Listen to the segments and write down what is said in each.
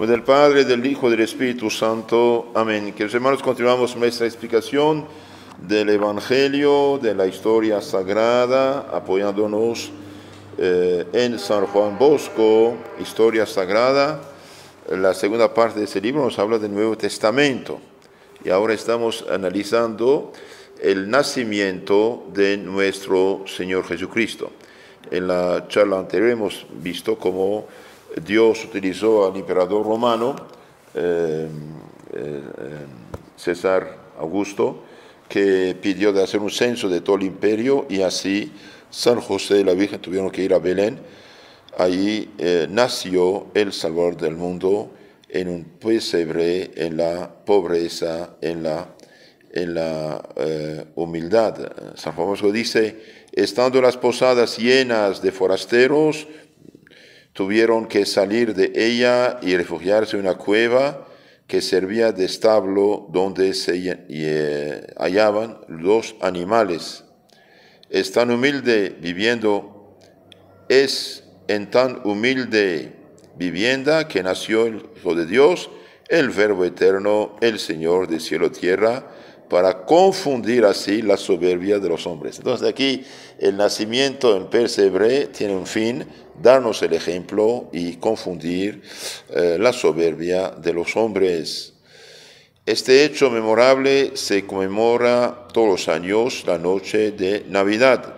Pues del Padre, del Hijo y del Espíritu Santo. Amén. Que hermanos, continuamos nuestra explicación del Evangelio, de la historia sagrada, apoyándonos eh, en San Juan Bosco, historia sagrada. La segunda parte de ese libro nos habla del Nuevo Testamento. Y ahora estamos analizando el nacimiento de nuestro Señor Jesucristo. En la charla anterior hemos visto cómo Dios utilizó al emperador romano, eh, eh, eh, César Augusto, que pidió de hacer un censo de todo el imperio y así San José y la Virgen tuvieron que ir a Belén. Ahí nació el Salvador del mundo en un pesebre, en la pobreza, en la, en la humildad. San Famoso dice, estando las posadas llenas de forasteros, Tuvieron que salir de ella y refugiarse en una cueva que servía de establo donde se eh, hallaban los animales. Es tan humilde viviendo, es en tan humilde vivienda que nació el Hijo de Dios, el Verbo Eterno, el Señor de cielo y tierra, para confundir así la soberbia de los hombres. Entonces aquí el nacimiento en Persebre tiene un fin, darnos el ejemplo y confundir eh, la soberbia de los hombres. Este hecho memorable se conmemora todos los años la noche de Navidad.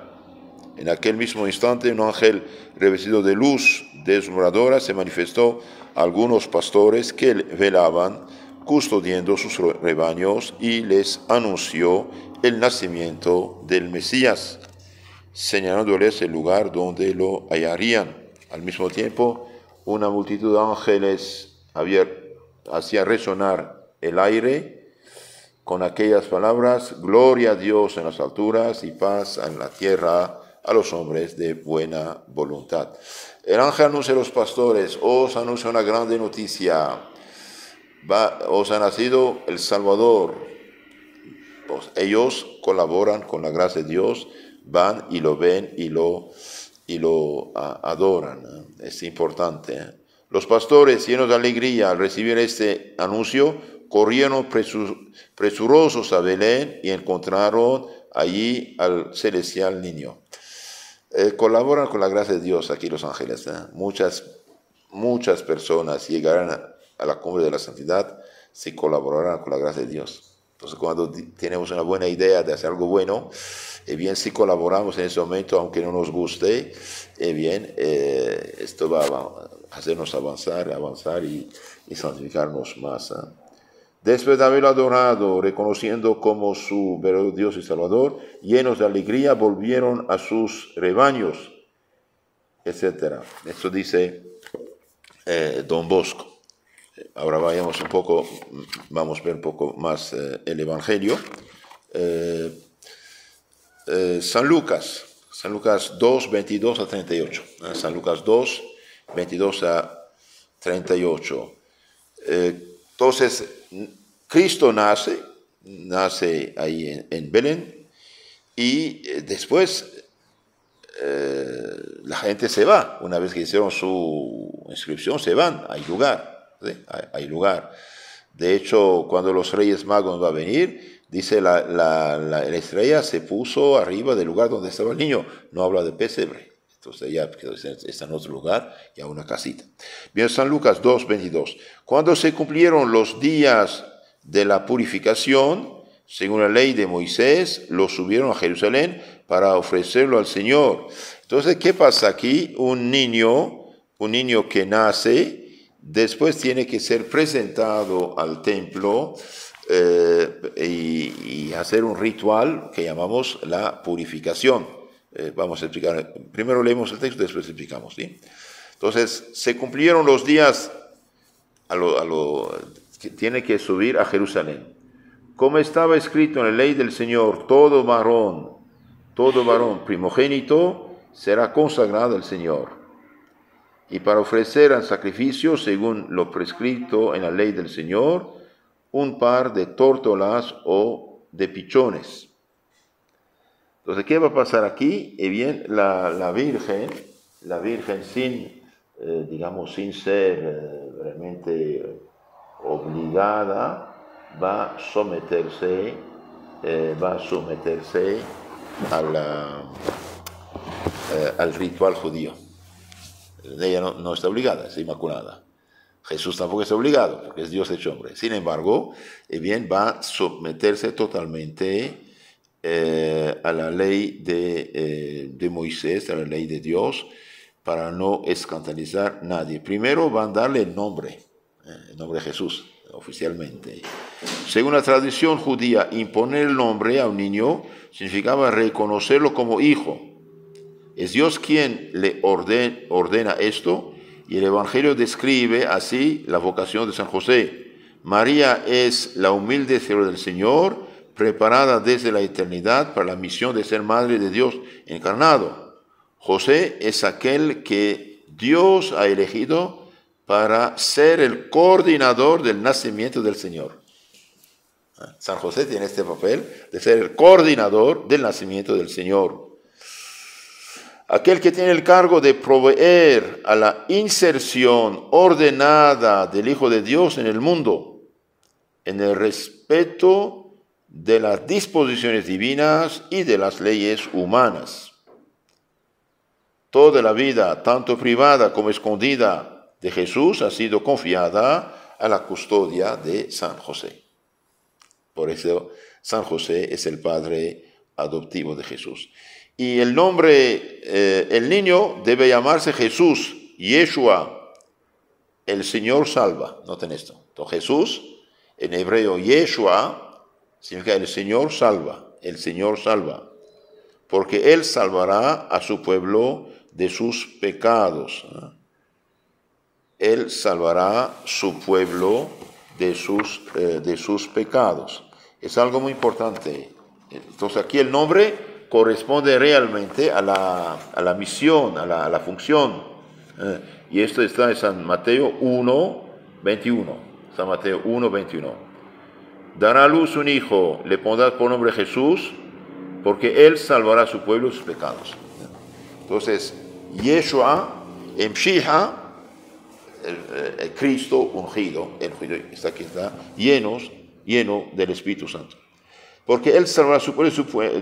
En aquel mismo instante un ángel revestido de luz deslumbradora se manifestó a algunos pastores que velaban custodiendo sus rebaños y les anunció el nacimiento del Mesías, señalándoles el lugar donde lo hallarían. Al mismo tiempo, una multitud de ángeles hacía resonar el aire con aquellas palabras, Gloria a Dios en las alturas y paz en la tierra a los hombres de buena voluntad. El ángel anuncia a los pastores, os anuncia una grande noticia os ha nacido el Salvador. ellos colaboran con la gracia de Dios, van y lo ven y lo, y lo adoran. Es importante. ¿eh? Los pastores, llenos de alegría al recibir este anuncio, corrieron presurosos a Belén y encontraron allí al celestial niño. Eh, colaboran con la gracia de Dios aquí los ángeles. ¿eh? Muchas, muchas personas llegarán a la cumbre de la santidad si colaborarán con la gracia de Dios. Entonces, cuando tenemos una buena idea de hacer algo bueno, eh, bien, si colaboramos en ese momento, aunque no nos guste, eh, bien, eh, esto va a hacernos avanzar, avanzar y, santificarnos más. ¿ah? Después de haberlo adorado, reconociendo como su verdadero Dios y Salvador, llenos de alegría, volvieron a sus rebaños, etc. Esto dice eh, Don Bosco. Ahora vayamos un poco, vamos a ver un poco más eh, el Evangelio. Eh, eh, San Lucas, San Lucas 2, 22 a 38. San Lucas 2, 22 a 38. entonces, Cristo nace, nace ahí en, Belén, y después la gente se va. Una vez que hicieron su inscripción, se van, al lugar hay, lugar. De hecho, cuando los Reyes Magos van a venir, dice la, estrella se puso arriba del lugar donde estaba el niño. No habla de pesebre. Entonces ya está en otro lugar, ya una casita. Bien, San Lucas 2, 22. Cuando se cumplieron los días de la purificación, según la ley de Moisés, lo subieron a Jerusalén para ofrecerlo al Señor. Entonces, ¿qué pasa aquí? Un niño, un niño que nace Después tiene que ser presentado al templo eh, y, hacer un ritual que llamamos la purificación. Eh, vamos a explicar, primero leemos el texto, después explicamos. Entonces, se cumplieron los días a que tiene que subir a Jerusalén. Como estaba escrito en la ley del Señor, todo varón, todo varón primogénito será consagrado al Señor y para ofrecer al sacrificio, según lo prescrito en la ley del Señor, un par de tórtolas o de pichones. Entonces, ¿qué va a pasar aquí? Y eh, bien, la, Virgen, la Virgen sin, eh, digamos, sin ser eh, realmente obligada, va a someterse, va a someterse al ritual judío. Ella no, está obligada, es inmaculada. Jesús tampoco está obligado, porque es Dios hecho hombre. Sin embargo, eh, bien, va a someterse totalmente eh, a la ley de, eh, de, Moisés, a la ley de Dios, para no escandalizar a nadie. Primero van a darle el nombre, el nombre de Jesús, oficialmente. Según la tradición judía, imponer el nombre a un niño significaba reconocerlo como hijo es Dios quien le ordena esto y el Evangelio describe así la vocación de San José. María es la humilde Cielo del Señor, preparada desde la eternidad para la misión de ser madre de Dios encarnado. José es aquel que Dios ha elegido para ser el coordinador del nacimiento del Señor. San José tiene este papel de ser el coordinador del nacimiento del Señor. Aquel que tiene el cargo de proveer a la inserción ordenada del Hijo de Dios en el mundo, en el respeto de las disposiciones divinas y de las leyes humanas. Toda la vida, tanto privada como escondida, de Jesús ha sido confiada a la custodia de San José. Por eso, San José es el Padre adoptivo de Jesús. Y el nombre, eh, el niño debe llamarse Jesús, Yeshua, el Señor salva. Noten esto. Entonces Jesús, en hebreo Yeshua, significa el Señor salva, el Señor salva. Porque Él salvará a su pueblo de sus pecados. ¿eh? Él salvará su pueblo de sus, eh, de sus pecados. Es algo muy importante. Entonces aquí el nombre corresponde realmente a la, misión, a la, función. Eh, y esto está en San Mateo 1, 21. San Mateo 1, 21. Dará a luz un hijo, le pondrá por nombre Jesús, porque él salvará a su pueblo de sus pecados. Entonces, Yeshua, en el, el, Cristo ungido, el, está aquí está, llenos, lleno del Espíritu Santo porque Él salvará su pueblo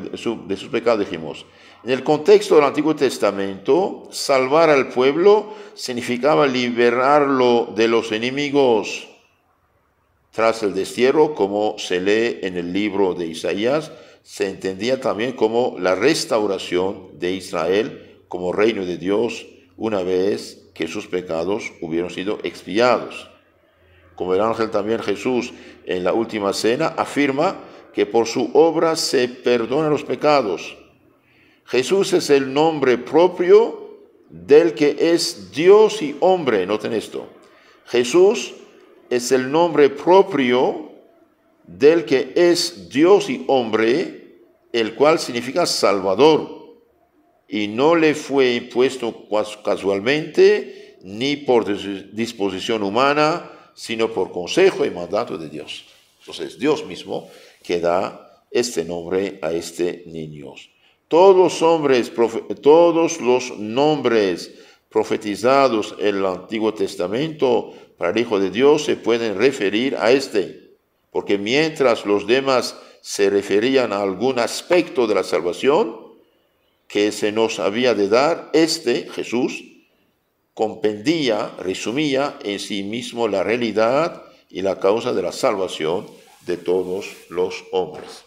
de sus pecados, dijimos. En el contexto del Antiguo Testamento, salvar al pueblo significaba liberarlo de los enemigos tras el destierro, como se lee en el libro de Isaías, se entendía también como la restauración de Israel como reino de Dios una vez que sus pecados hubieron sido expiados. Como el ángel también Jesús en la última cena afirma que por su obra se perdonan los pecados. Jesús es el nombre propio del que es Dios y hombre. Noten esto. Jesús es el nombre propio del que es Dios y hombre, el cual significa Salvador. Y no le fue impuesto casualmente ni por disposición humana, sino por consejo y mandato de Dios. Entonces Dios mismo que da este nombre a este niño. Todos los, hombres, todos los nombres profetizados en el Antiguo Testamento para el Hijo de Dios se pueden referir a este, porque mientras los demás se referían a algún aspecto de la salvación que se nos había de dar, este, Jesús, compendía, resumía en sí mismo la realidad y la causa de la salvación de todos los hombres.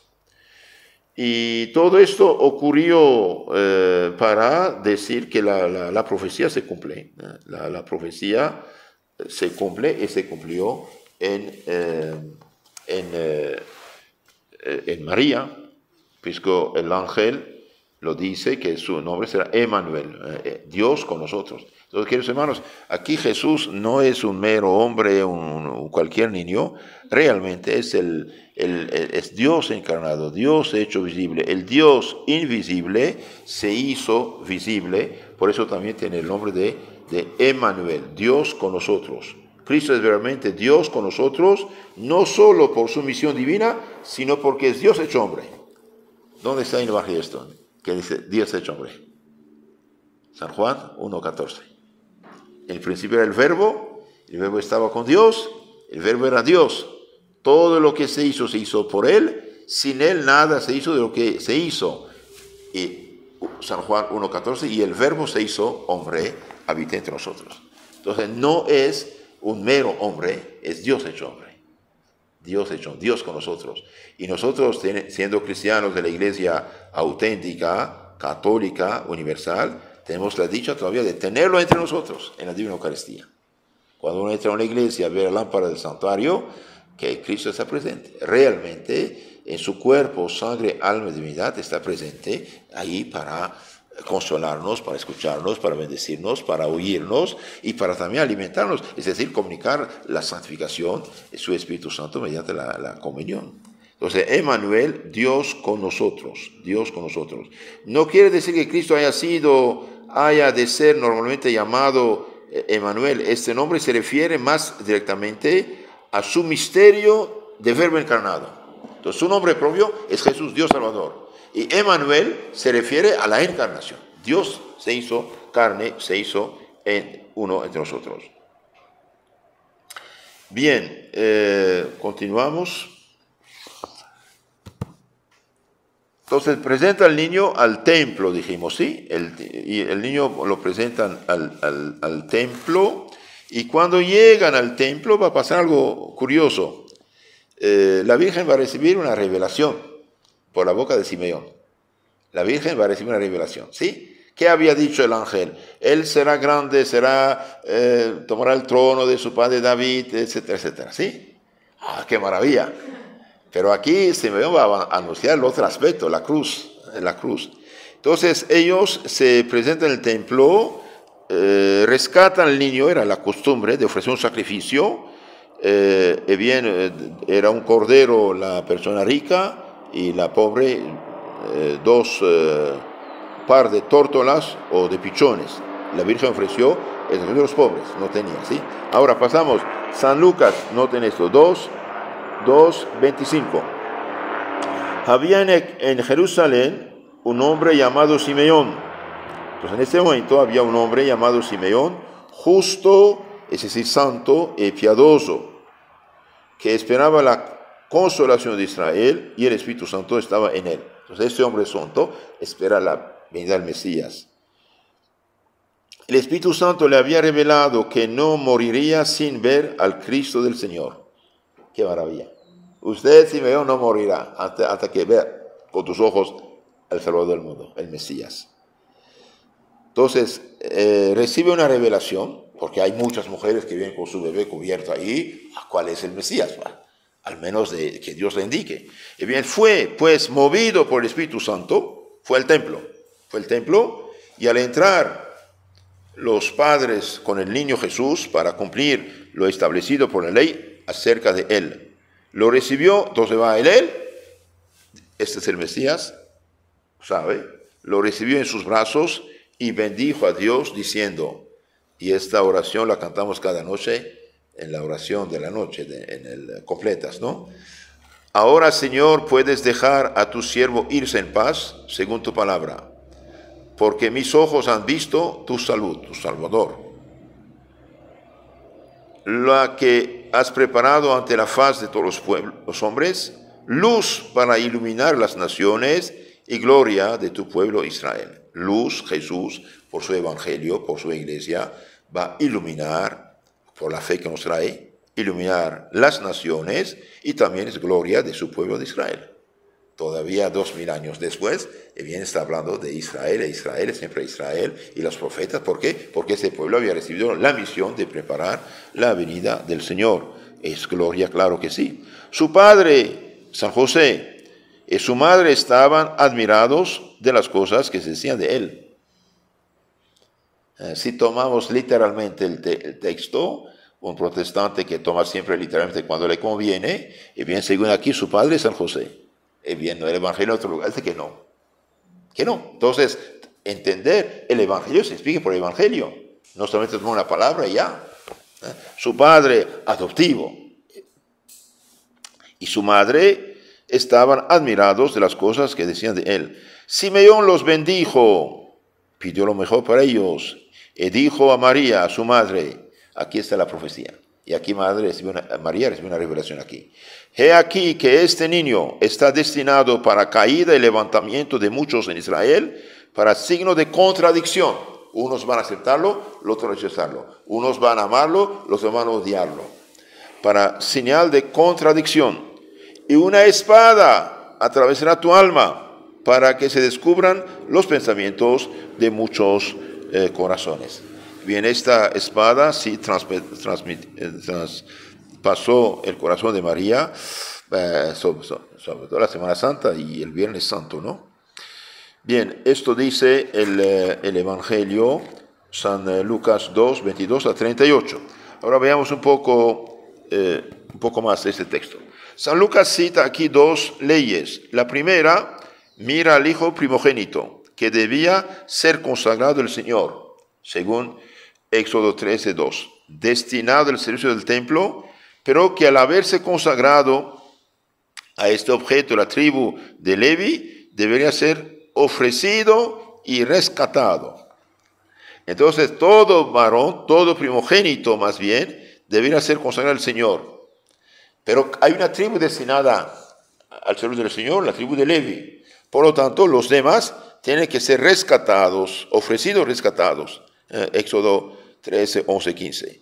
Y todo esto ocurrió eh, para decir que la, profecía se cumple. ¿eh? La, profecía se cumple y se cumplió en, eh, en, María, puisque el ángel lo dice que su nombre será Emmanuel, Dios con nosotros. Entonces, queridos hermanos, aquí Jesús no es un mero hombre, un, cualquier niño, realmente es, el, Dios encarnado, Dios hecho visible, el Dios invisible se hizo visible, por eso también tiene el nombre de, de Emmanuel, Dios con nosotros. Cristo es realmente Dios con nosotros, no solo por su misión divina, sino porque es Dios hecho hombre. ¿Dónde está en el Evangelio esto? Que dice Dios hecho hombre. San Juan 1.14 el principio era el verbo, el verbo estaba con Dios, el verbo era Dios. Todo lo que se hizo se hizo por Él, sin Él nada se hizo de lo que se hizo. Uh, San Juan 1.14, y el verbo se hizo hombre, habita entre nosotros. Entonces no es un mero hombre, es Dios hecho hombre. Dios hecho, Dios con nosotros. Y nosotros, siendo cristianos de la iglesia auténtica, católica, universal, tenemos la dicha todavía de tenerlo entre nosotros en la Divina Eucaristía. Cuando uno entra a una iglesia a ver la lámpara del santuario, que Cristo está presente. Realmente en su cuerpo, sangre, alma y divinidad está presente ahí para consolarnos, para escucharnos, para bendecirnos, para oírnos y para también alimentarnos, es decir, comunicar la santificación, de su Espíritu Santo mediante la, la comunión. Entonces, Emanuel, Dios con nosotros, Dios con nosotros. No quiere decir que Cristo haya sido haya de ser normalmente llamado eh, Emanuel. Este nombre se refiere más directamente a su misterio de verbo encarnado. Entonces su nombre propio es Jesús, Dios Salvador. Y Emanuel se refiere a la encarnación. Dios se hizo carne, se hizo en uno entre nosotros. Bien, eh, continuamos. Entonces presenta al niño al templo, dijimos, ¿sí? El, y el niño lo presentan al, templo y cuando llegan al templo va a pasar algo curioso. Eh, la Virgen va a recibir una revelación por la boca de Simeón. La Virgen va a recibir una revelación, ¿sí? ¿Qué había dicho el ángel? Él será grande, será, eh, tomará el trono de su padre David, etcétera, etcétera. ¿Sí? ¡Ah, qué maravilla! Pero aquí se me va a anunciar el otro aspecto, la cruz, la cruz. Entonces ellos se presentan en el templo, eh, rescatan al niño, era la costumbre de ofrecer un sacrificio. Eh, eh, bien, era un cordero la persona rica y la pobre dos par de tórtolas o de pichones. La Virgen ofreció el los pobres, no tenía, ¿sí? Ahora pasamos, San Lucas no tiene estos dos, 2.25. Había en, Jerusalén un hombre llamado Simeón. Entonces pues en este momento había un hombre llamado Simeón, justo, es decir, santo y piadoso, que esperaba la consolación de Israel y el Espíritu Santo estaba en él. Entonces este hombre santo espera la venida del Mesías. El Espíritu Santo le había revelado que no moriría sin ver al Cristo del Señor. Qué maravilla. Usted, si me veo, no morirá hasta, que vea con tus ojos el Salvador del mundo, el Mesías. Entonces, eh, recibe una revelación, porque hay muchas mujeres que vienen con su bebé cubierto ahí, a cuál es el Mesías, al menos de, que Dios le indique. Y bien, fue pues movido por el Espíritu Santo, fue al templo, fue al templo, y al entrar los padres con el niño Jesús para cumplir lo establecido por la ley acerca de él, lo recibió, entonces va en él. Este es el Mesías, ¿sabe? Lo recibió en sus brazos y bendijo a Dios diciendo, y esta oración la cantamos cada noche en la oración de la noche, en el completas, ¿no? Ahora, Señor, puedes dejar a tu siervo irse en paz, según tu palabra, porque mis ojos han visto tu salud, tu Salvador, la que has preparado ante la faz de todos los pueblos, los hombres, luz para iluminar las naciones y gloria de tu pueblo Israel. Luz, Jesús, por su evangelio, por su iglesia, va a iluminar, por la fe que nos trae, iluminar las naciones y también es gloria de su pueblo de Israel todavía dos mil años después, bien eh, está hablando de Israel, e Israel, siempre Israel y los profetas. ¿Por qué? Porque ese pueblo había recibido la misión de preparar la venida del Señor. Es gloria, claro que sí. Su padre, San José, y eh, su madre estaban admirados de las cosas que se decían de él. Eh, si tomamos literalmente el, texto, un protestante que toma siempre literalmente cuando le conviene, y bien según aquí su padre, San José eh, viendo el Evangelio en otro lugar, dice que no. Que no. Entonces, entender el Evangelio se explica por el Evangelio. No solamente tomar una palabra y ya. ¿eh? Su padre adoptivo y su madre estaban admirados de las cosas que decían de él. Simeón los bendijo, pidió lo mejor para ellos y dijo a María, su madre, aquí está la profecía. Y aquí madre María recibe una revelación aquí. He aquí que este niño está destinado para caída y levantamiento de muchos en Israel, para signo de contradicción. Unos van a aceptarlo, los otros rechazarlo. Unos van a amarlo, los otros van a odiarlo. Para señal de contradicción. Y una espada atravesará tu alma para que se descubran los pensamientos de muchos eh, corazones. Bien, esta espada sí eh, pasó el corazón de María, eh, sobre, toda la Semana Santa y el Viernes Santo, ¿no? Bien, esto dice el, eh, Evangelio San Lucas 2, 22 a 38. Ahora veamos un poco, un poco más de este texto. San Lucas cita aquí dos leyes. La primera, mira al hijo primogénito, que debía ser consagrado el Señor, según Éxodo 13, 2, destinado al servicio del templo, pero que al haberse consagrado a este objeto la tribu de Levi, debería ser ofrecido y rescatado. Entonces todo varón, todo primogénito más bien, debería ser consagrado al Señor. Pero hay una tribu destinada al servicio del Señor, la tribu de Levi. Por lo tanto, los demás tienen que ser rescatados, ofrecidos, rescatados. Eh, Éxodo Éxodo 13, 11, 15.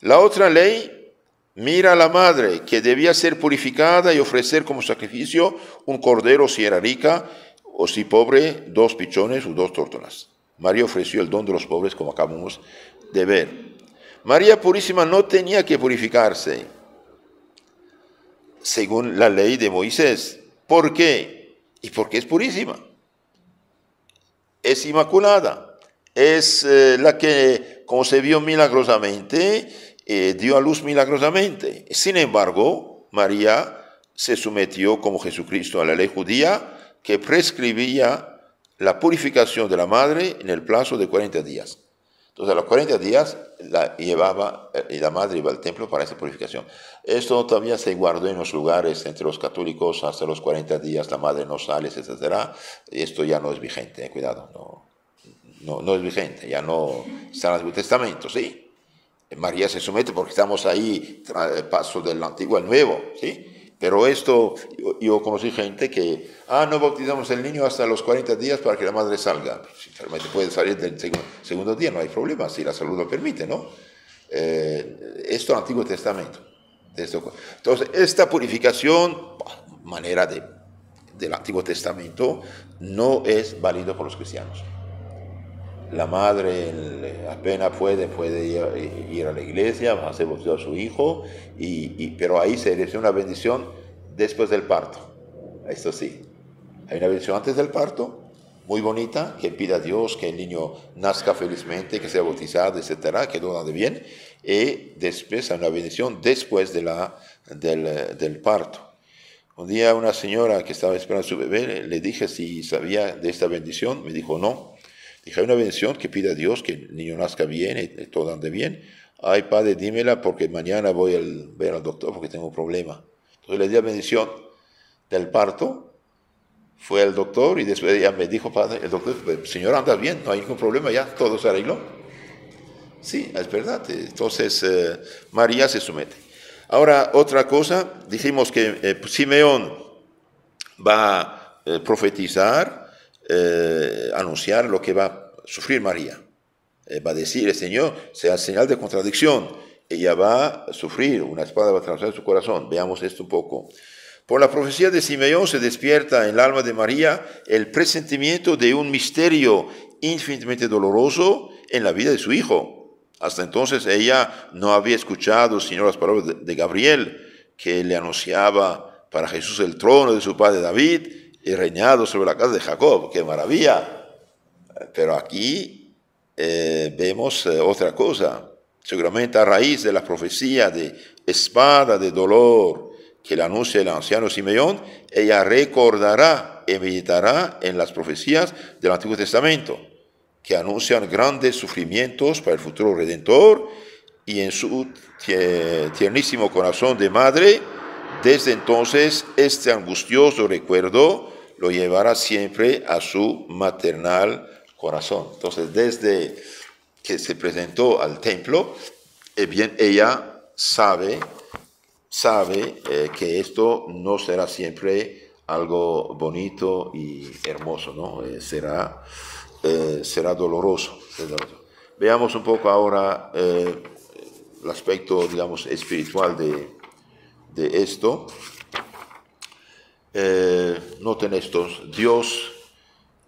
La otra ley mira a la madre que debía ser purificada y ofrecer como sacrificio un cordero si era rica o si pobre, dos pichones o dos tórtolas. María ofreció el don de los pobres como acabamos de ver. María Purísima no tenía que purificarse según la ley de Moisés. ¿Por qué? Y porque es purísima. Es inmaculada es eh, la que vio milagrosamente, eh, dio a luz milagrosamente. Sin embargo, María se sometió como Jesucristo a la ley judía que prescribía la purificación de la madre en el plazo de 40 días. Entonces, a los 40 días la llevaba eh, y la madre iba al templo para esa purificación. Esto todavía se guardó en los lugares entre los católicos hasta los 40 días, la madre no sale, etc. Esto ya no es vigente, cuidado, no, no, es vigente, ya no está en el Antiguo Testamento, ¿sí? María se somete porque estamos ahí, eh, paso del Antiguo al Nuevo, ¿sí? Pero esto, yo, yo, conocí gente que, ah, no bautizamos el niño hasta los 40 días para que la madre salga. Sinceramente puede salir del segundo, día, no hay problema, si la salud lo permite, ¿no? Eh, esto es el Antiguo Testamento. Entonces, esta purificación, manera de, del Antiguo Testamento, no es válido para los cristianos la madre apenas puede, puede ir, a la iglesia, hacer bautizar a su hijo, y, pero ahí se hace una bendición después del parto. Esto sí, hay una bendición antes del parto, muy bonita, que pida a Dios que el niño nazca felizmente, que sea bautizado, etcétera, que todo ande bien, y después hay una bendición después de la, del, del parto. Un día una señora que estaba esperando a su bebé le dije si sabía de esta bendición, me dijo no, Dije, hay una bendición que pide a Dios que el niño nazca bien y todo ande bien. Ay, padre, dímela porque mañana voy, a ver al doctor porque tengo un problema. Entonces le di la bendición del parto, fue al doctor y después ya me dijo, padre, el doctor, pues, señor, andas bien, no hay ningún problema, ya todo se arregló. Sí, es verdad. Entonces eh, María se somete. Ahora, otra cosa, dijimos que eh, Simeón va a eh, profetizar, eh, anunciar lo que va a sufrir María. Eh, va a decir el Señor, sea señal de contradicción. Ella va a sufrir, una espada va a atravesar su corazón. Veamos esto un poco. Por la profecía de Simeón se despierta en el alma de María el presentimiento de un misterio infinitamente doloroso en la vida de su hijo. Hasta entonces ella no había escuchado, sino las palabras de Gabriel, que le anunciaba para Jesús el trono de su padre David y reinado sobre la casa de Jacob. ¡Qué maravilla! Pero aquí eh, vemos eh, otra cosa, seguramente a raíz de la profecía de espada de dolor que le anuncia el anciano Simeón, ella recordará y meditará en las profecías del Antiguo Testamento, que anuncian grandes sufrimientos para el futuro redentor y en su tiernísimo corazón de madre, desde entonces, este angustioso recuerdo lo llevará siempre a su maternal corazón. Entonces, desde que se presentó al templo, eh, bien, ella sabe, sabe eh, que esto no será siempre algo bonito y hermoso, ¿no? Eh, será, será doloroso. Veamos un poco ahora el aspecto, digamos, espiritual de, de esto. Eh, noten esto, Dios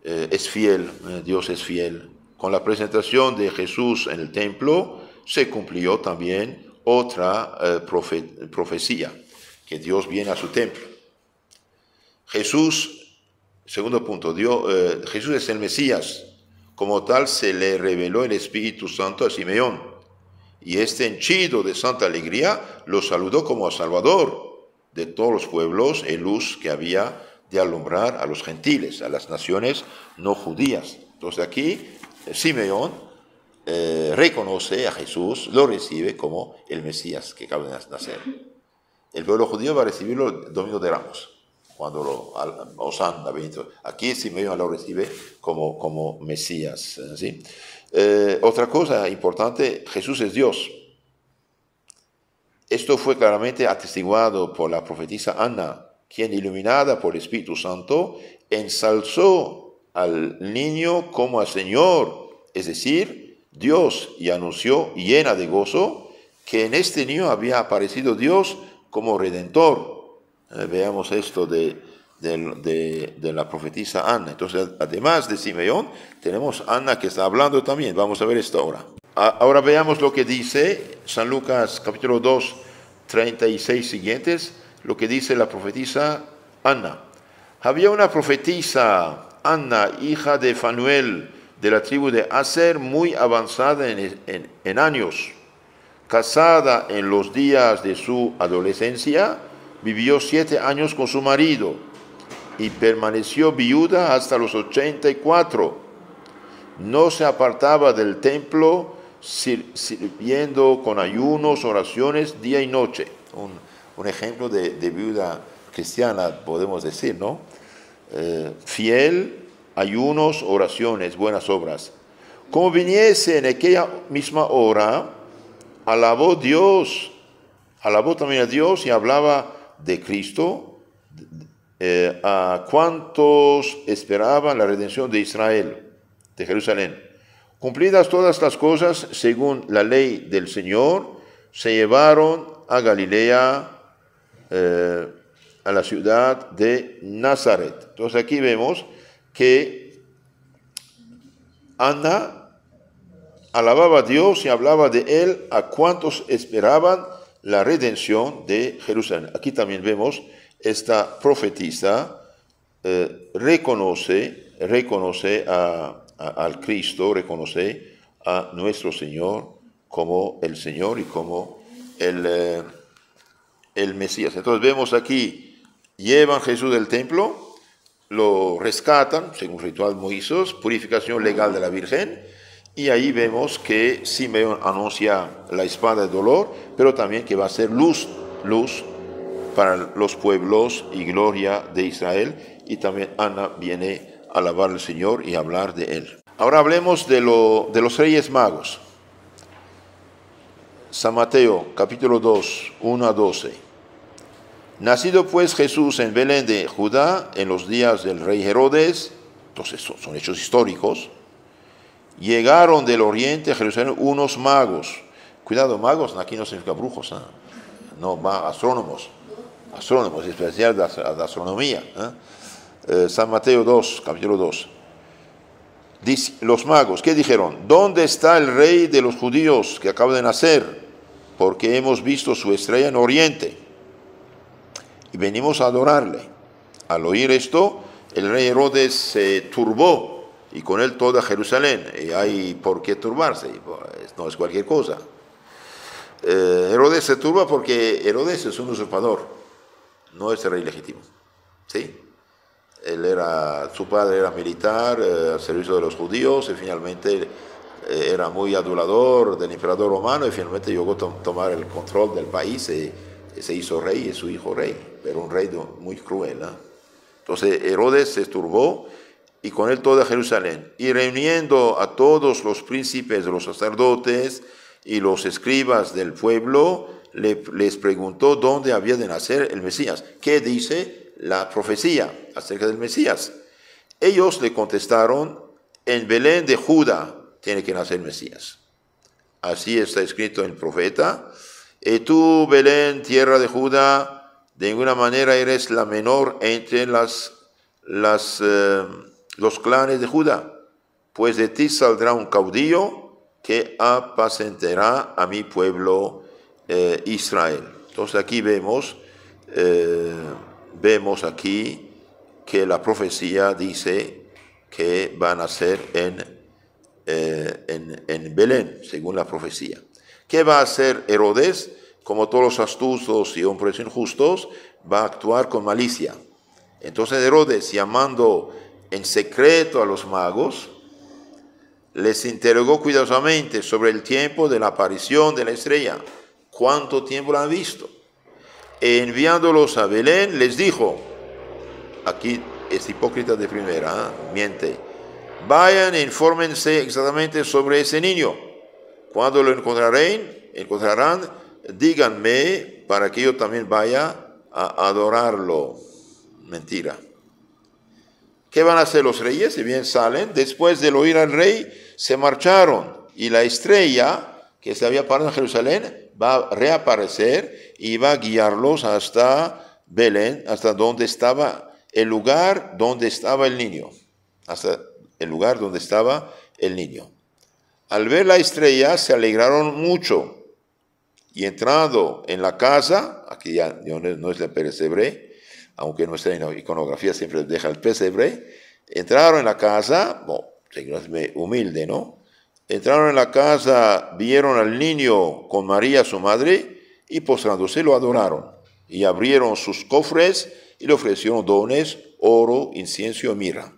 eh, es fiel, eh, Dios es fiel. Con la presentación de Jesús en el templo se cumplió también otra profecía, que Dios viene a su templo. Jesús, segundo punto, Dios, Jesús es el Mesías. Como tal se le reveló el Espíritu Santo a Simeón y este henchido de santa alegría lo saludó como a Salvador de todos los pueblos en luz que había de alumbrar a los gentiles, a las naciones no judías. Entonces aquí eh, Simeón eh, reconoce a Jesús, lo recibe como el Mesías que acaba de nacer. El pueblo judío va a recibirlo el domingo de Ramos, cuando lo osanda, venido Aquí Simeón lo recibe como, como Mesías. ¿sí? Eh, otra cosa importante, Jesús es Dios. Esto fue claramente atestiguado por la profetisa Ana, quien iluminada por el Espíritu Santo ensalzó al niño como al Señor, es decir, Dios, y anunció llena de gozo que en este niño había aparecido Dios como redentor. Eh, veamos esto de de, la profetisa Ana. Entonces, además de Simeón, tenemos Ana que está hablando también. Vamos a ver esto ahora. ahora veamos lo que dice San Lucas capítulo 2, 36 siguientes, lo que dice la profetisa Ana. Había una profetisa, Ana, hija de Fanuel, de la tribu de Aser, muy avanzada en, en años. Casada en los días de su adolescencia, vivió siete años con su marido y permaneció viuda hasta los 84. No se apartaba del templo sirviendo con ayunos, oraciones, día y noche. Un, ejemplo de, viuda cristiana, podemos decir, ¿no? Eh, fiel, ayunos, oraciones, buenas obras. Como viniese en aquella misma hora, alabó Dios, alabó también a Dios y hablaba de Cristo, eh, a cuantos esperaban la redención de Israel, de Jerusalén. Cumplidas todas las cosas según la ley del Señor, se llevaron a Galilea, eh, a la ciudad de Nazaret. Entonces aquí vemos que Ana alababa a Dios y hablaba de Él a cuantos esperaban la redención de Jerusalén. Aquí también vemos esta profetisa eh, reconoce, al Cristo, reconoce a nuestro Señor como el Señor y como el, eh, el Mesías. Entonces vemos aquí, llevan Jesús del templo, lo rescatan, según el ritual Moisés, purificación legal de la Virgen, y ahí vemos que Simeón anuncia la espada de dolor, pero también que va a ser luz, luz para los pueblos y gloria de Israel. Y también Ana viene a alabar al Señor y hablar de él. Ahora hablemos de, los reyes magos. San Mateo capítulo 2, 1 a 12. Nacido pues Jesús en Belén de Judá en los días del rey Herodes, entonces son hechos históricos, llegaron del oriente a Jerusalén unos magos. Cuidado, magos aquí no significa brujos, no, más astrónomos astrónomos, especial de, astronomía. ¿eh? Eh, San Mateo 2, capítulo 2. los magos, ¿qué dijeron? ¿Dónde está el rey de los judíos que acaba de nacer? Porque hemos visto su estrella en Oriente y venimos a adorarle. Al oír esto, el rey Herodes se turbó y con él toda Jerusalén. Y hay por qué turbarse, pues, no es cualquier cosa. Eh, Herodes se turba porque Herodes es un usurpador no es el rey legítimo. ¿Sí? Él era, su padre era militar, eh, al servicio de los judíos, y finalmente eh, era muy adulador del emperador romano, y finalmente llegó a tomar el control del país, y, se hizo rey, y su hijo rey, pero un rey muy cruel. ¿ah? Entonces Herodes se esturbó y con él toda Jerusalén, y reuniendo a todos los príncipes, los sacerdotes y los escribas del pueblo, les preguntó dónde había de nacer el Mesías. ¿Qué dice la profecía acerca del Mesías? Ellos le contestaron, en Belén de Judá tiene que nacer el Mesías. Así está escrito en el profeta. Y eh, tú, Belén, tierra de Judá, de ninguna manera eres la menor entre las, las, eh, los clanes de Judá, pues de ti saldrá un caudillo que apacentará a mi pueblo eh, Israel. Entonces aquí vemos, eh, vemos aquí que la profecía dice que van a ser en, eh, en, en Belén, según la profecía. ¿Qué va a hacer Herodes? Como todos los astutos y hombres injustos, va a actuar con malicia. Entonces Herodes, llamando en secreto a los magos, les interrogó cuidadosamente sobre el tiempo de la aparición de la estrella. ¿Cuánto tiempo la han visto? Enviándolos a Belén, les dijo, aquí es hipócrita de primera, ¿ah? miente, vayan e infórmense exactamente sobre ese niño. Cuando lo encontrarán, encontrarán, díganme para que yo también vaya a adorarlo. Mentira. ¿Qué van a hacer los reyes? Si bien salen, después de oír al rey, se marcharon. Y la estrella que se había parado en Jerusalén va a reaparecer y va a guiarlos hasta Belén, hasta donde estaba el lugar donde estaba el niño, hasta el lugar donde estaba el niño. Al ver la estrella se alegraron mucho y entrando en la casa, aquí ya no es la pesebre, aunque nuestra iconografía siempre deja el pesebre, entraron en la casa, bueno, humilde, ¿no? Entraron en la casa, vieron al niño con María su madre y postrándose lo adoraron. Y abrieron sus cofres y le ofrecieron dones, oro, incienso y mirra.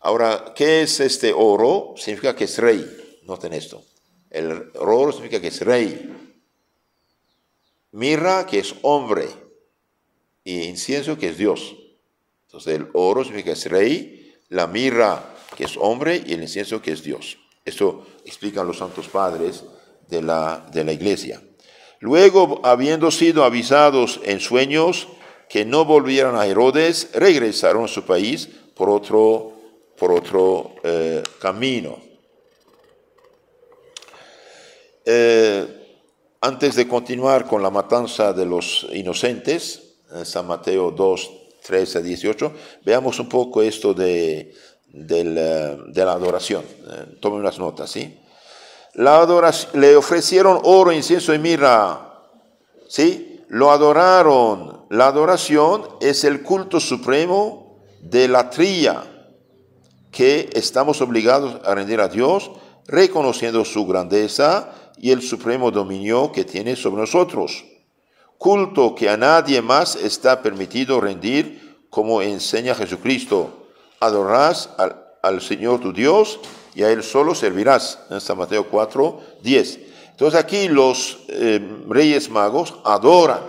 Ahora, ¿qué es este oro? Significa que es rey. Noten esto. El oro significa que es rey. Mirra, que es hombre. Y incienso, que es Dios. Entonces, el oro significa que es rey. La mirra que es hombre, y el incienso, que es Dios. Eso explican los santos padres de la, de la iglesia. Luego, habiendo sido avisados en sueños que no volvieran a Herodes, regresaron a su país por otro, por otro eh, camino. Eh, antes de continuar con la matanza de los inocentes, en eh, San Mateo 2, 13 a 18, veamos un poco esto de, del, eh, de la adoración. Eh, tomen unas notas, ¿sí? La adoración, le ofrecieron oro, incienso y mirra, ¿sí? Lo adoraron. La adoración es el culto supremo de la tría que estamos obligados a rendir a Dios, reconociendo su grandeza y el supremo dominio que tiene sobre nosotros. Culto que a nadie más está permitido rendir, como enseña Jesucristo adorarás al, Señor tu Dios y a Él solo servirás. En San Mateo 4, 10. Entonces aquí los em, reyes magos adoran,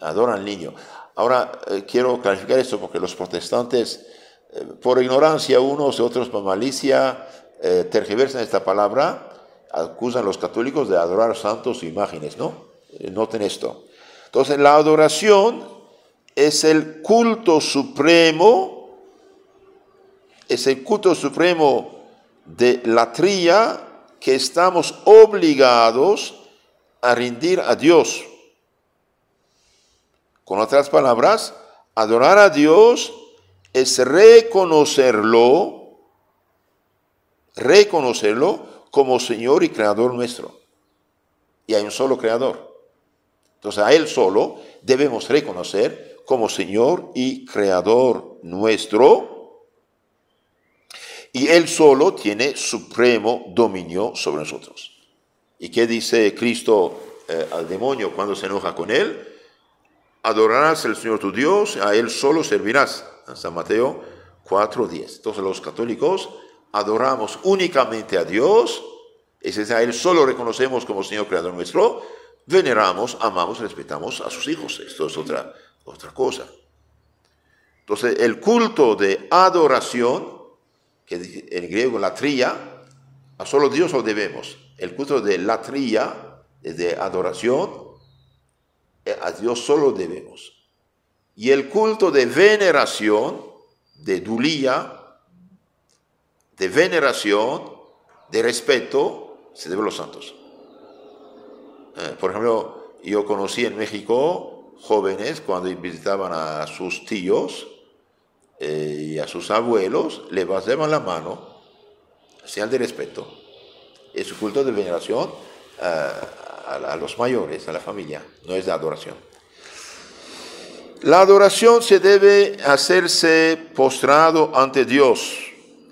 adoran al niño. Ahora eh, quiero clarificar esto porque los protestantes, eh, por ignorancia unos y otros por malicia, eh, tergiversan esta palabra, acusan a los católicos de adorar santos e imágenes, ¿no? Noten esto. Entonces la adoración es el culto supremo es el culto supremo de la tría que estamos obligados a rendir a Dios. Con otras palabras, adorar a Dios es reconocerlo, reconocerlo como Señor y Creador nuestro. Y hay un solo Creador. Entonces a Él solo debemos reconocer como Señor y Creador nuestro y Él solo tiene supremo dominio sobre nosotros. ¿Y qué dice Cristo eh, al demonio cuando se enoja con Él? Adorarás al Señor tu Dios, a Él solo servirás. En San Mateo 4.10. Entonces los católicos adoramos únicamente a Dios, es decir, a Él solo reconocemos como Señor Creador nuestro, veneramos, amamos, respetamos a sus hijos. Esto es otra, otra cosa. Entonces el culto de adoración que en griego latría, a solo Dios lo debemos. El culto de latría, de adoración, eh, a Dios solo debemos. Y el culto de veneración, de dulía, de veneración, de respeto, se debe a los santos. Eh, por ejemplo, yo conocí en México jóvenes cuando visitaban a sus tíos, eh, y a sus abuelos, le pasaban la mano, señal de respeto. Es un culto de veneración a, los mayores, a la familia, no es de adoración. La adoración se debe hacerse postrado ante Dios,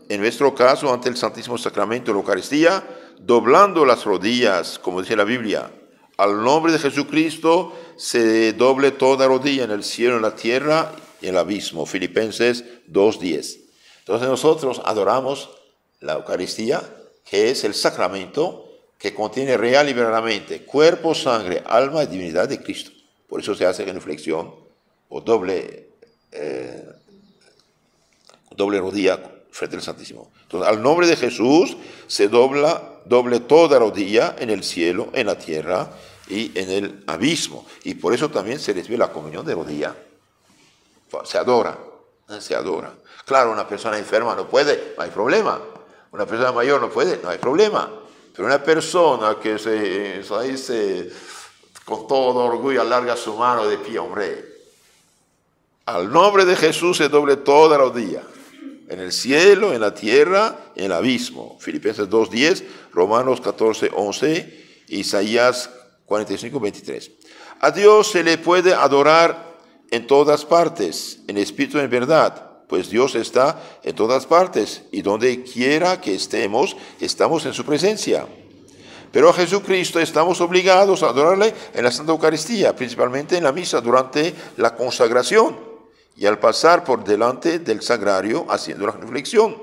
en nuestro caso ante el Santísimo Sacramento de la Eucaristía, doblando las rodillas, como dice la Biblia. Al nombre de Jesucristo se doble toda rodilla en el cielo, y en la tierra el abismo. Filipenses 2.10. Entonces nosotros adoramos la Eucaristía, que es el sacramento que contiene real y verdaderamente cuerpo, sangre, alma y divinidad de Cristo. Por eso se hace genuflexión o doble, eh, doble rodilla frente al Santísimo. Entonces, al nombre de Jesús se dobla, doble toda rodilla en el cielo, en la tierra y en el abismo. Y por eso también se recibe la comunión de rodilla se adora, ¿eh? se adora. Claro, una persona enferma no puede, no hay problema. Una persona mayor no puede, no hay problema. Pero una persona que se, se, con todo orgullo alarga su mano de pie, hombre, al nombre de Jesús se doble los días en el cielo, en la tierra, en el abismo. Filipenses 2.10, Romanos 14.11, Isaías 45.23. A Dios se le puede adorar en todas partes, en espíritu en verdad, pues Dios está en todas partes y donde quiera que estemos, estamos en su presencia. Pero a Jesucristo estamos obligados a adorarle en la Santa Eucaristía, principalmente en la misa durante la consagración y al pasar por delante del sagrario haciendo la reflexión.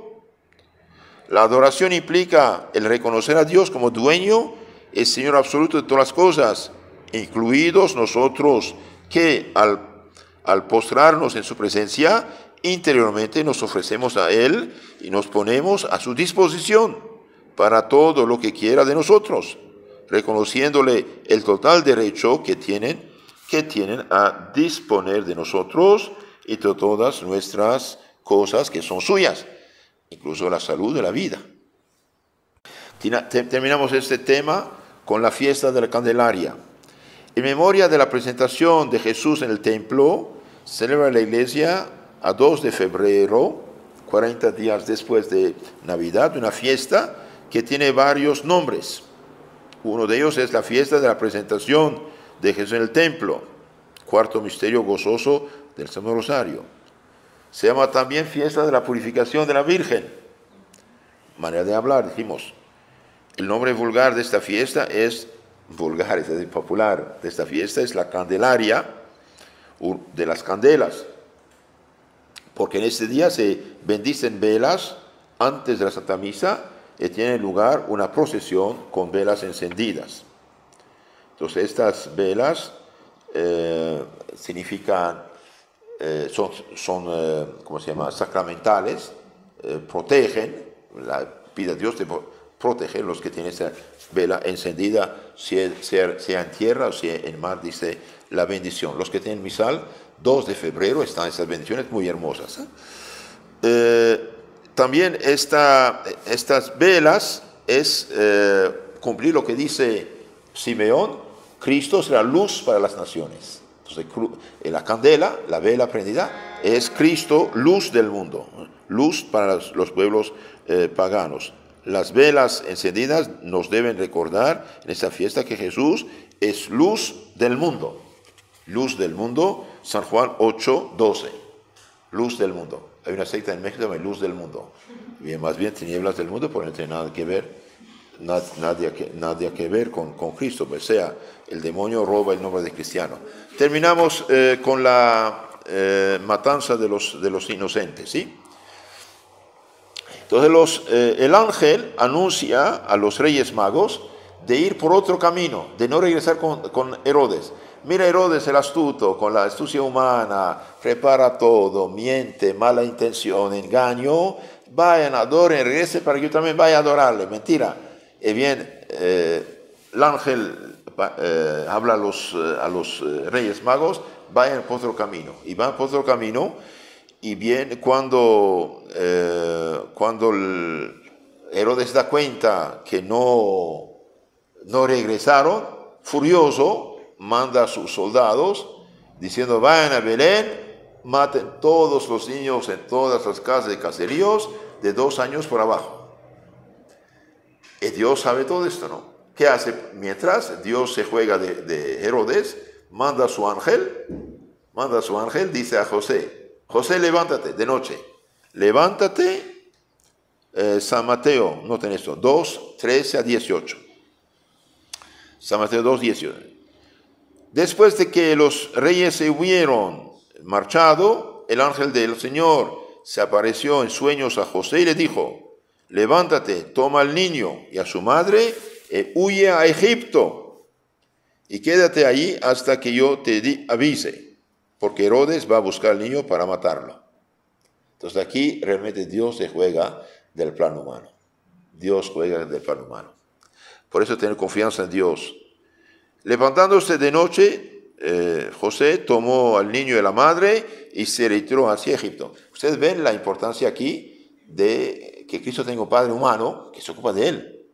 La adoración implica el reconocer a Dios como dueño el Señor absoluto de todas las cosas, incluidos nosotros que al al postrarnos en su presencia, interiormente nos ofrecemos a Él y nos ponemos a su disposición para todo lo que quiera de nosotros, reconociéndole el total derecho que tienen, que a disponer de nosotros y de todas nuestras cosas que son suyas, incluso la salud de la vida. Terminamos este tema con la fiesta de la Candelaria. En memoria de la presentación de Jesús en el templo, celebra la iglesia a 2 de febrero, 40 días después de Navidad, una fiesta que tiene varios nombres. Uno de ellos es la fiesta de la presentación de Jesús en el templo, cuarto misterio gozoso del Santo Rosario. Se llama también fiesta de la purificación de la Virgen. Manera de hablar, dijimos. El nombre vulgar de esta fiesta es vulgar, es decir, popular de esta fiesta es la Candelaria de las Candelas, porque en este día se bendicen velas antes de la Santa Misa y tiene lugar una procesión con velas encendidas. Entonces estas velas eh, significan, eh, son, son eh, ¿cómo se llama?, sacramentales, protegen, la, pide a Dios de proteger los que tienen esa vela encendida, sea, en tierra o sea en mar, dice la bendición. Los que tienen misal, 2 de febrero están esas bendiciones muy hermosas. ¿eh? Eh, también estas velas es eh, cumplir lo que dice Simeón, Cristo será luz para las naciones. Entonces, la candela, la vela prendida, es Cristo, luz del mundo, luz para los pueblos paganos. Las velas encendidas nos deben recordar en esta fiesta que Jesús es luz del mundo. Luz del mundo, San Juan 8, 12. Luz del mundo. Hay una secta en México que luz del mundo. Bien, más bien tinieblas del mundo, porque no tiene nada que ver, nada, que, que, ver con, con Cristo. Pues sea, el demonio roba el nombre de cristiano. Terminamos eh, con la eh, matanza de los, de los inocentes, ¿sí? Entonces eh, el ángel anuncia a los reyes magos de ir por otro camino, de no regresar con, Herodes. Mira Herodes el astuto, con la astucia humana, prepara todo, miente, mala intención, engaño, vayan, adoren, regresen para que yo también vaya a adorarle, mentira. Y eh, bien, eh, el ángel habla a los, a los reyes magos, vayan por otro camino. Y van por otro camino y bien, cuando, eh, cuando Herodes da cuenta que no, no regresaron, furioso, manda a sus soldados diciendo, vayan a Belén, maten todos los niños en todas las casas de caseríos de dos años por abajo. Y Dios sabe todo esto, ¿no? ¿Qué hace? Mientras Dios se juega de, de Herodes, manda a su ángel, manda a su ángel, dice a José, José, levántate de noche. Levántate, eh, San Mateo, noten esto, 2, 13 a 18. San Mateo 2, 18. Después de que los reyes se hubieron marchado, el ángel del Señor se apareció en sueños a José y le dijo, levántate, toma al niño y a su madre, y e huye a Egipto y quédate ahí hasta que yo te avise porque Herodes va a buscar al niño para matarlo. Entonces aquí realmente Dios se juega del plano humano. Dios juega del plano humano. Por eso tener confianza en Dios. Levantándose de noche, eh, José tomó al niño de la madre y se retiró hacia Egipto. Ustedes ven la importancia aquí de que Cristo tenga un padre humano que se ocupa de él.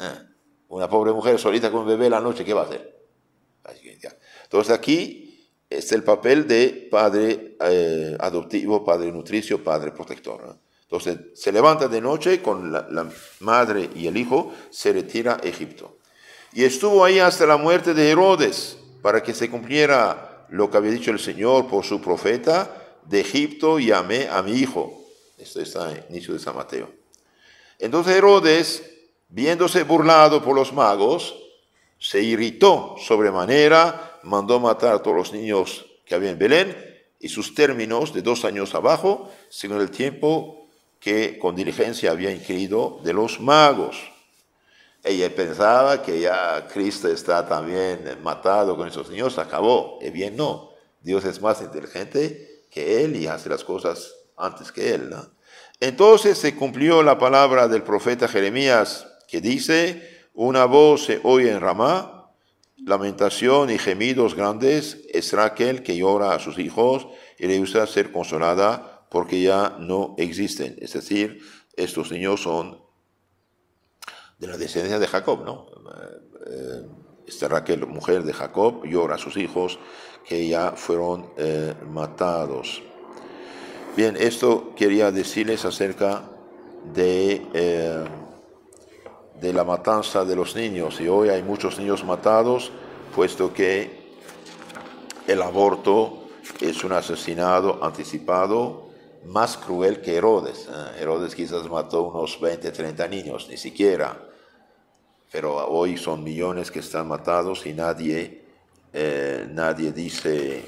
Eh, una pobre mujer solita con un bebé la noche, ¿qué va a hacer? Entonces aquí es el papel de padre eh, adoptivo, padre nutricio, padre protector. Entonces se levanta de noche con la, madre y el hijo, se retira a Egipto. Y estuvo ahí hasta la muerte de Herodes, para que se cumpliera lo que había dicho el Señor por su profeta, de Egipto llamé a mi hijo. Esto está en el inicio de San Mateo. Entonces Herodes, viéndose burlado por los magos, se irritó sobremanera mandó matar a todos los niños que había en Belén y sus términos de dos años abajo, según el tiempo que con diligencia había inquirido de los magos. Ella pensaba que ya Cristo está también matado con esos niños, acabó. Y eh, bien, no. Dios es más inteligente que él y hace las cosas antes que él. Entonces se cumplió la palabra del profeta Jeremías que dice, una voz se oye en Ramá, Lamentación y gemidos grandes es Raquel que llora a sus hijos y le gusta ser consolada porque ya no existen. Es decir, estos niños son de la descendencia de Jacob, ¿no? Eh, Esta Raquel, mujer de Jacob, llora a sus hijos que ya fueron eh, matados. Bien, esto quería decirles acerca de... Eh, de la matanza de los niños y hoy hay muchos niños matados puesto que el aborto es un asesinato anticipado más cruel que Herodes. ¿eh? Herodes quizás mató unos 20, 30 niños, ni siquiera. Pero hoy son millones que están matados y nadie, eh, nadie, dice,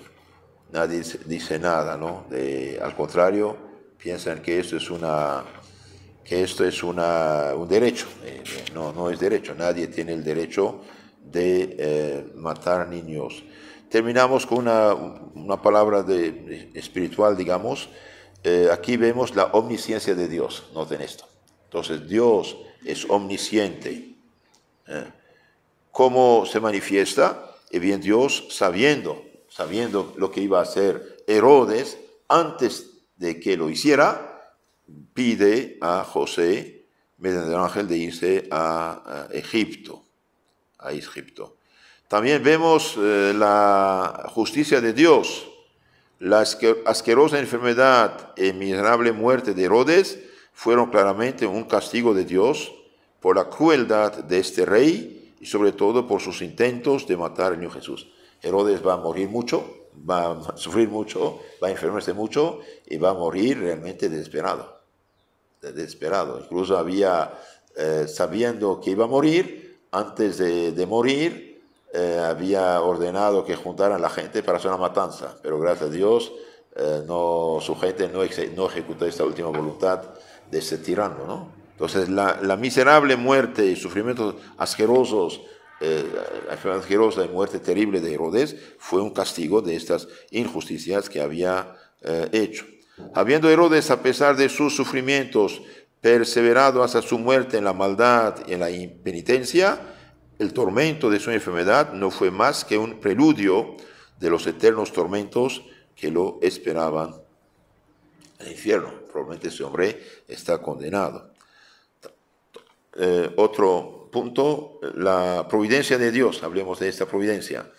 nadie dice nada, ¿no? De, al contrario, piensan que eso es una que esto es un derecho, eh, eh, no, no es derecho, nadie tiene el derecho de eh, matar niños. Terminamos con una, palabra de, espiritual, digamos. aquí vemos la omnisciencia de Dios, noten esto. Entonces Dios es omnisciente. ¿Cómo se manifiesta? Y bien Dios sabiendo, sabiendo lo que iba a hacer Herodes antes de que lo hiciera, pide a José, mediante el ángel, de irse a, Egipto, a Egipto. También vemos eh, la justicia de Dios, la asquerosa enfermedad y miserable muerte de Herodes fueron claramente un castigo de Dios por la crueldad de este rey y sobre todo por sus intentos de matar al niño Jesús. Herodes va a morir mucho, va a sufrir mucho, va a enfermarse mucho y va a morir realmente desesperado desesperado. Incluso había, eh, sabiendo que iba a morir, antes de, morir, eh, había ordenado que juntaran la gente para hacer una matanza. Pero gracias a Dios, eh, no, su gente no, ejecutó esta última voluntad de ese tirano. ¿no? Entonces, la, miserable muerte y sufrimientos asquerosos, asquerosa y muerte terrible de Herodes, fue un castigo de estas injusticias que había hecho. Habiendo Herodes, a pesar de sus sufrimientos, perseverado hasta su muerte en la maldad y en la impenitencia, el tormento de su enfermedad no fue más que un preludio de los eternos tormentos que lo esperaban en el infierno. Probablemente ese hombre está condenado. Eh, otro punto, la providencia de Dios. Hablemos de esta providencia.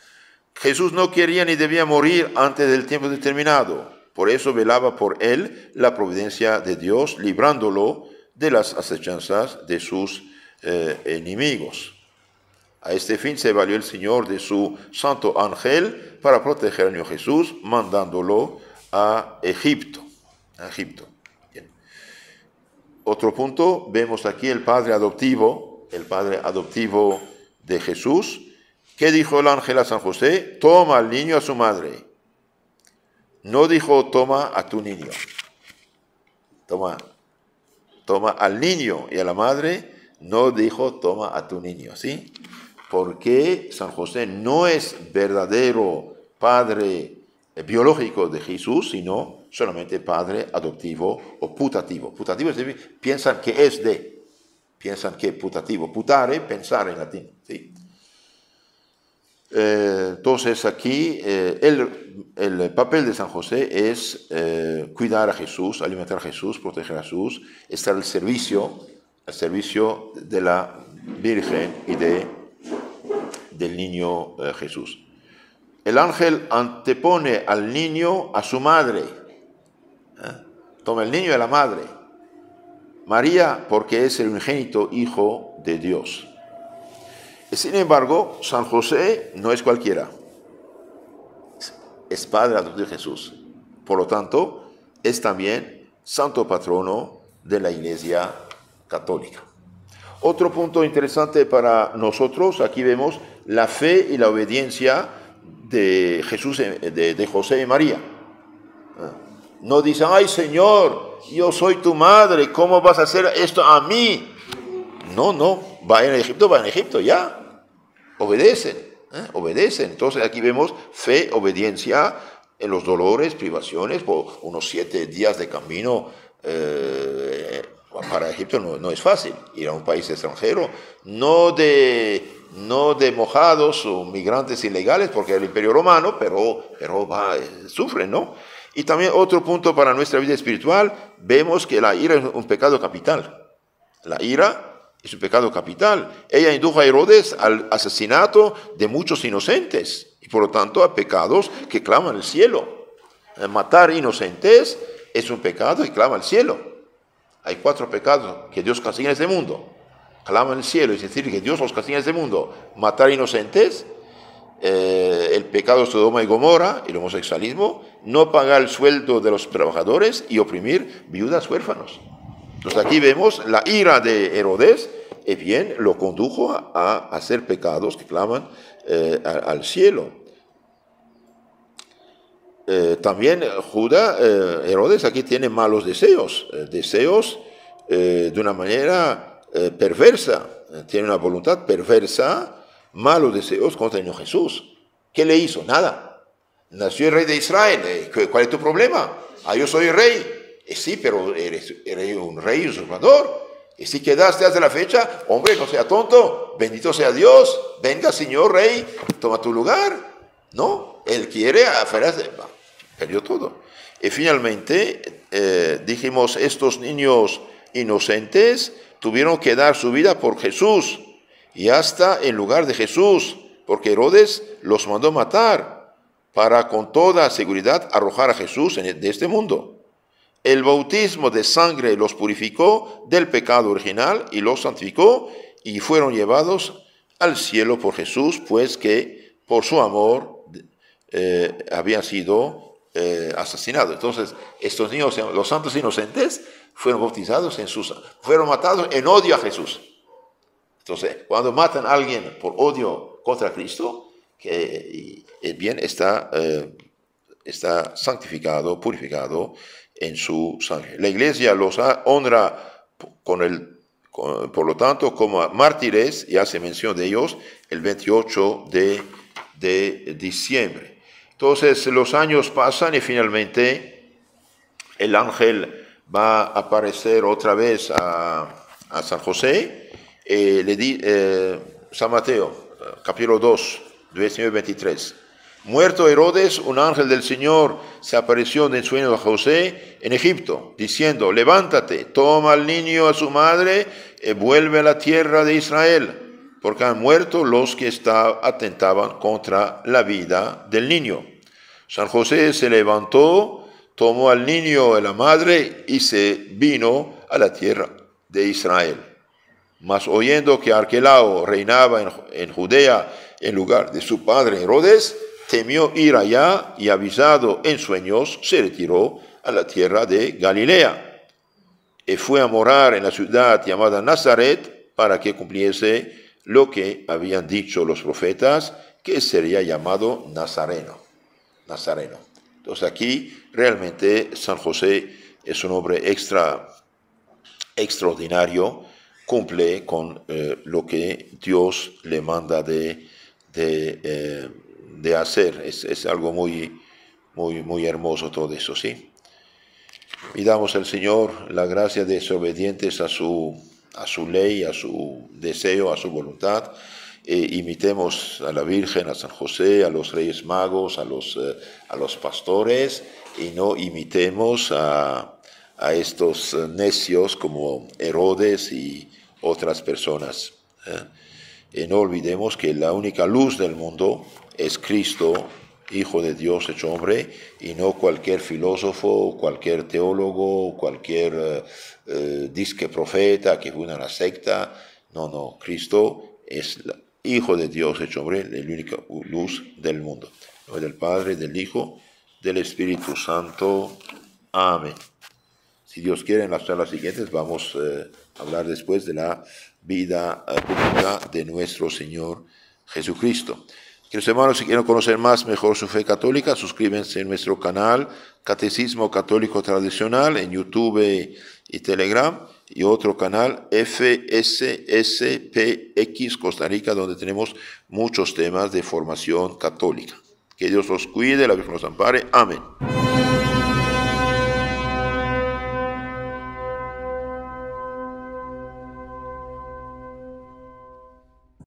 Jesús no quería ni debía morir antes del tiempo determinado. Por eso velaba por él la providencia de Dios, librándolo de las acechanzas de sus eh, enemigos. A este fin se valió el Señor de su santo ángel para proteger al niño Jesús, mandándolo a Egipto. Egipto. Otro punto, vemos aquí el padre adoptivo, el padre adoptivo de Jesús. ¿Qué dijo el ángel a San José? Toma al niño a su madre no dijo toma a tu niño. Toma, toma al niño y a la madre. No dijo toma a tu niño, ¿sí? Porque San José no es verdadero padre biológico de Jesús, sino solamente padre adoptivo o putativo. Putativo es decir, piensan que es de, piensan que putativo, putare, pensar en latín, ¿sí? entonces eh, aquí eh, el, papel de San José es eh, cuidar a Jesús, alimentar a Jesús, proteger a Jesús, estar al servicio, al servicio de la Virgen y de, del niño Jesús. El ángel antepone al niño a su madre. Toma el niño de a la madre. María porque es el unigénito hijo de Dios. Sin embargo, San José no es cualquiera. Es Padre de Jesús. Por lo tanto, es también santo patrono de la Iglesia Católica. Otro punto interesante para nosotros, aquí vemos la fe y la obediencia de Jesús, eh, de, José y María. Ah. No dicen, ay Señor, yo soy tu madre, ¿cómo vas a hacer esto a mí? No, no, va en Egipto, va en Egipto, ya obedecen, ¿eh? obedecen. Entonces aquí vemos fe, obediencia en los dolores, privaciones, por unos siete días de camino. Eh, para Egipto no, es fácil ir a un país extranjero, no de, no de mojados o migrantes ilegales, porque el imperio romano, pero, pero va, eh, sufre, ¿no? Y también otro punto para nuestra vida espiritual, vemos que la ira es un pecado capital. La ira es un pecado capital. Ella indujo a Herodes al asesinato de muchos inocentes y por lo tanto a pecados que claman el cielo. Eh, matar inocentes es un pecado y clama el cielo. Hay cuatro pecados que Dios castiga en este mundo. Clama el cielo, es decir, que Dios los castiga en este mundo. Matar inocentes, eh, el pecado de Sodoma y Gomorra, el homosexualismo, no pagar el sueldo de los trabajadores y oprimir viudas huérfanos. Entonces aquí vemos la ira de Herodes, y bien lo condujo a, hacer pecados que claman eh, al cielo. Eh, también Judá, eh, Herodes aquí tiene malos deseos, deseos de una manera perversa, tiene una voluntad perversa, malos deseos contra el Jesús. ¿Qué le hizo? Nada. Nació el rey de Israel. ¿Cuál es tu problema? Ah, yo soy rey. Eh, sí, pero eres, un rey usurpador. Y si quedaste hasta la fecha, hombre, no sea tonto, bendito sea Dios, venga Señor Rey, toma tu lugar. No, él quiere aferrarse, perdió todo. Y finalmente, eh, dijimos, estos niños inocentes tuvieron que dar su vida por Jesús y hasta en lugar de Jesús, porque Herodes los mandó matar para con toda seguridad arrojar a Jesús e, de este mundo. El bautismo de sangre los purificó del pecado original y los santificó y fueron llevados al cielo por Jesús, pues que por su amor eh, había habían sido eh, asesinado. asesinados. Entonces, estos niños, los santos inocentes, fueron bautizados en sus, fueron matados en odio a Jesús. Entonces, cuando matan a alguien por odio contra Cristo, que eh, bien está, está santificado, purificado en su sangre. La iglesia los honra con el, por lo tanto como mártires y hace mención de ellos el 28 de, diciembre. Entonces los años pasan y finalmente el ángel va a aparecer otra vez a, San José. y eh, le dice eh, San Mateo, capítulo 2, 19-23. Muerto Herodes, un ángel del Señor se apareció en el sueño a José en Egipto, diciendo, levántate, toma al niño a su madre y eh, vuelve a la tierra de Israel, porque han muerto los que atentaban contra la vida del niño. San José se levantó, tomó al niño a la madre y se vino a la tierra de Israel. Mas oyendo que Arquelao reinaba en Judea en lugar de su padre Herodes, temió ir allá y avisado en sueños se retiró a la tierra de Galilea y fue a morar en la ciudad llamada Nazaret para que cumpliese lo que habían dicho los profetas que sería llamado Nazareno. Nazareno. Entonces aquí realmente San José es un hombre extra, extraordinario, cumple con eh, lo que Dios le manda de, de eh, de hacer. Es, algo muy, muy, muy hermoso todo eso, ¿sí? damos al Señor la gracia de ser obedientes a su, a su ley, a su deseo, a su voluntad. E imitemos a la Virgen, a San José, a los Reyes Magos, a los, eh, a los pastores y no imitemos a, estos eh, necios como Herodes y otras personas. ¿eh? Y no olvidemos que la única luz del mundo es Cristo, Hijo de Dios hecho hombre, y no cualquier filósofo, cualquier teólogo, cualquier eh, eh, disque profeta que fue una secta. No, no, Cristo es Hijo de Dios hecho hombre, la única luz del mundo. No del Padre, del Hijo, del Espíritu Santo. Amén. Si Dios quiere, en las charlas siguientes vamos eh, a hablar después de la vida pública de nuestro Señor Jesucristo. Que hermanos, si quieren conocer más mejor su fe católica, suscríbanse en nuestro canal Catecismo Católico Tradicional en YouTube y Telegram y otro canal FSSPX Costa Rica, donde tenemos muchos temas de formación católica. Que Dios los cuide, la Virgen los ampare. Amén.